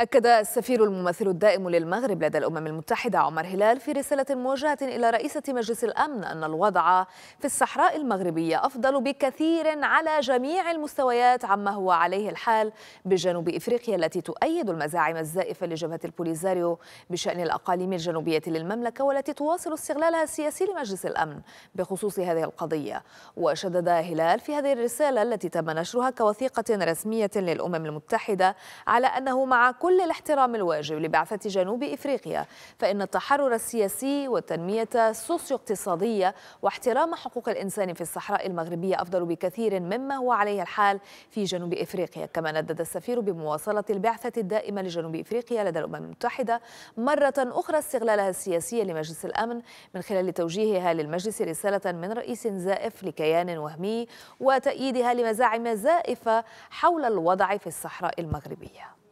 أكد السفير الممثل الدائم للمغرب لدى الأمم المتحدة عمر هلال في رسالة موجهة إلى رئيسة مجلس الأمن أن الوضع في الصحراء المغربية أفضل بكثير على جميع المستويات عما هو عليه الحال بجنوب إفريقيا التي تؤيد المزاعم الزائفة لجبهة البوليزاريو بشأن الأقاليم الجنوبية للمملكة والتي تواصل استغلالها السياسي لمجلس الأمن بخصوص هذه القضية وشدد هلال في هذه الرسالة التي تم نشرها كوثيقة رسمية للأمم المتحدة على أنه مع كل الاحترام الواجب لبعثة جنوب إفريقيا فإن التحرر السياسي والتنمية السوسيو اقتصادية واحترام حقوق الإنسان في الصحراء المغربية أفضل بكثير مما هو عليه الحال في جنوب إفريقيا كما ندد السفير بمواصلة البعثة الدائمة لجنوب إفريقيا لدى الأمم المتحدة مرة أخرى استغلالها السياسي لمجلس الأمن من خلال توجيهها للمجلس رسالة من رئيس زائف لكيان وهمي وتأييدها لمزاعم زائفة حول الوضع في الصحراء المغربية